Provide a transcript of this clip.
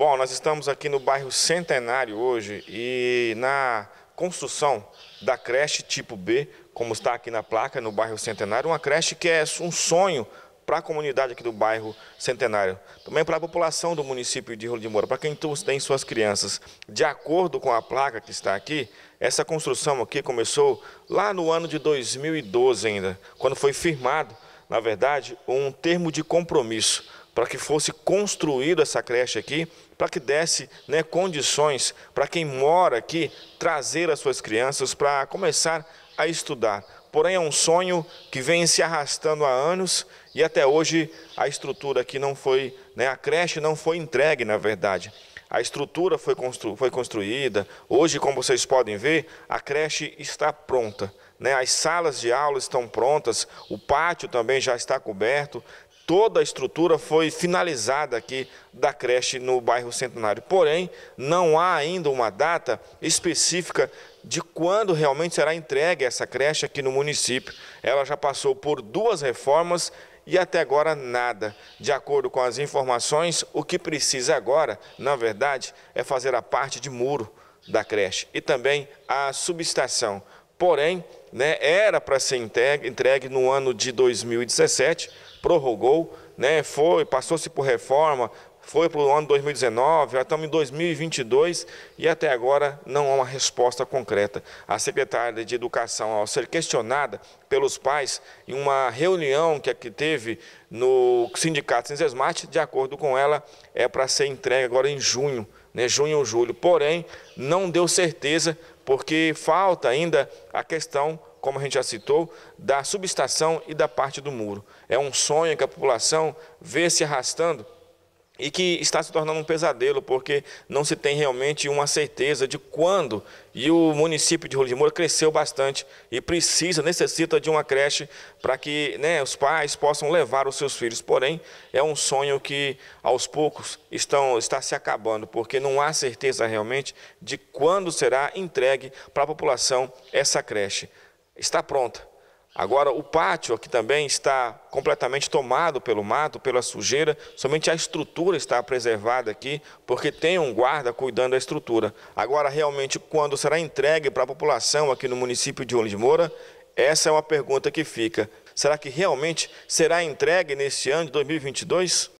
Bom, nós estamos aqui no bairro Centenário hoje e na construção da creche tipo B, como está aqui na placa, no bairro Centenário, uma creche que é um sonho para a comunidade aqui do bairro Centenário, também para a população do município de Rolo de Moura, para quem tem suas crianças. De acordo com a placa que está aqui, essa construção aqui começou lá no ano de 2012 ainda, quando foi firmado, na verdade, um termo de compromisso para que fosse construída essa creche aqui, para que desse né, condições para quem mora aqui trazer as suas crianças para começar a estudar. Porém, é um sonho que vem se arrastando há anos e até hoje a estrutura aqui não foi, né, a creche não foi entregue, na verdade. A estrutura foi, constru foi construída, hoje, como vocês podem ver, a creche está pronta né? as salas de aula estão prontas, o pátio também já está coberto, toda a estrutura foi finalizada aqui da creche no bairro Centenário. Porém, não há ainda uma data específica de quando realmente será entregue essa creche aqui no município. Ela já passou por duas reformas e até agora nada. De acordo com as informações, o que precisa agora, na verdade, é fazer a parte de muro da creche e também a subestação porém, né, era para ser entregue, entregue no ano de 2017, prorrogou, né, foi, passou-se por reforma, foi para o ano 2019, já estamos em 2022 e até agora não há uma resposta concreta. A secretária de Educação, ao ser questionada pelos pais em uma reunião que aqui teve no Sindicato Cinzesmate, de acordo com ela, é para ser entregue agora em junho, né, junho ou julho. Porém, não deu certeza porque falta ainda a questão, como a gente já citou, da subestação e da parte do muro. É um sonho que a população vê se arrastando e que está se tornando um pesadelo, porque não se tem realmente uma certeza de quando. E o município de Rolim de Moura cresceu bastante e precisa, necessita de uma creche para que né, os pais possam levar os seus filhos. Porém, é um sonho que aos poucos estão, está se acabando, porque não há certeza realmente de quando será entregue para a população essa creche. Está pronta, Agora, o pátio aqui também está completamente tomado pelo mato, pela sujeira, somente a estrutura está preservada aqui, porque tem um guarda cuidando da estrutura. Agora, realmente, quando será entregue para a população aqui no município de Olinda de Moura, essa é uma pergunta que fica. Será que realmente será entregue neste ano de 2022?